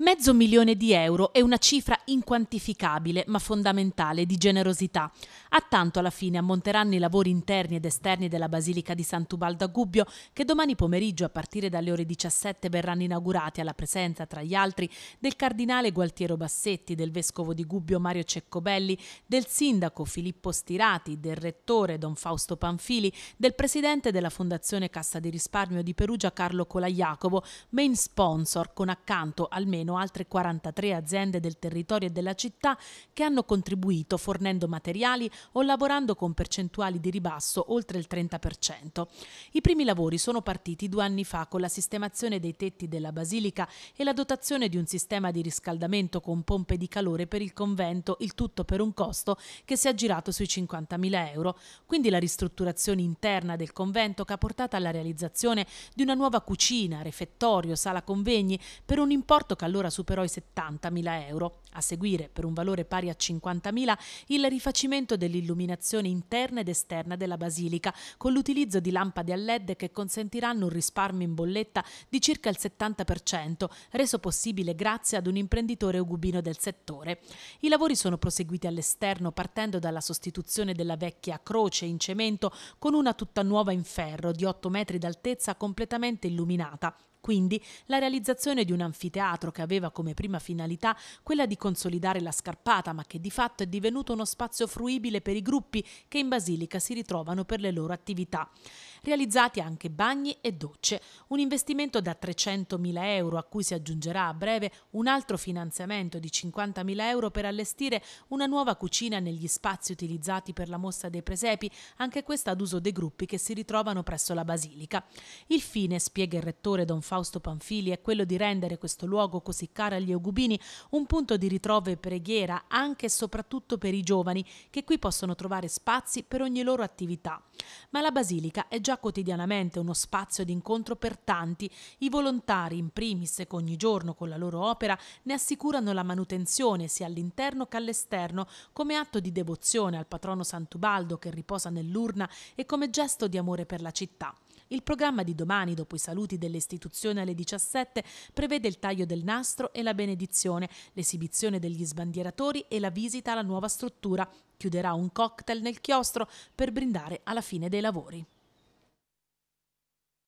Mezzo milione di euro è una cifra inquantificabile ma fondamentale di generosità. A tanto alla fine ammonteranno i lavori interni ed esterni della Basilica di Sant'Ubaldo a Gubbio che domani pomeriggio a partire dalle ore 17 verranno inaugurati alla presenza tra gli altri del cardinale Gualtiero Bassetti, del vescovo di Gubbio Mario Ceccobelli, del sindaco Filippo Stirati, del rettore Don Fausto Panfili, del presidente della Fondazione Cassa di Risparmio di Perugia Carlo Colaiacovo, main sponsor con accanto almeno almeno altre 43 aziende del territorio e della città che hanno contribuito fornendo materiali o lavorando con percentuali di ribasso oltre il 30%. I primi lavori sono partiti due anni fa con la sistemazione dei tetti della basilica e la dotazione di un sistema di riscaldamento con pompe di calore per il convento, il tutto per un costo che si è aggirato sui 50.000 euro. Quindi la ristrutturazione interna del convento che ha portato alla realizzazione di una nuova cucina, refettorio, sala convegni per un importo che qualora superò i 70.000 euro. A seguire, per un valore pari a 50.000, il rifacimento dell'illuminazione interna ed esterna della basilica, con l'utilizzo di lampade a LED che consentiranno un risparmio in bolletta di circa il 70%, reso possibile grazie ad un imprenditore ugubino del settore. I lavori sono proseguiti all'esterno partendo dalla sostituzione della vecchia croce in cemento con una tutta nuova in ferro di 8 metri d'altezza completamente illuminata, quindi la realizzazione di un anfiteatro che aveva come prima finalità quella di consolidare la scarpata, ma che di fatto è divenuto uno spazio fruibile per i gruppi che in Basilica si ritrovano per le loro attività realizzati anche bagni e docce, un investimento da 300.000 euro a cui si aggiungerà a breve un altro finanziamento di 50.000 euro per allestire una nuova cucina negli spazi utilizzati per la mostra dei presepi, anche questa ad uso dei gruppi che si ritrovano presso la basilica. Il fine, spiega il rettore Don Fausto Panfili, è quello di rendere questo luogo così caro agli ogubini un punto di ritrovo e preghiera anche e soprattutto per i giovani che qui possono trovare spazi per ogni loro attività ma la basilica è già quotidianamente uno spazio d'incontro per tanti. I volontari, in primis, che ogni giorno con la loro opera ne assicurano la manutenzione sia all'interno che all'esterno, come atto di devozione al patrono Santubaldo che riposa nell'urna e come gesto di amore per la città. Il programma di domani, dopo i saluti delle istituzioni alle 17, prevede il taglio del nastro e la benedizione, l'esibizione degli sbandieratori e la visita alla nuova struttura. Chiuderà un cocktail nel chiostro per brindare alla fine dei lavori.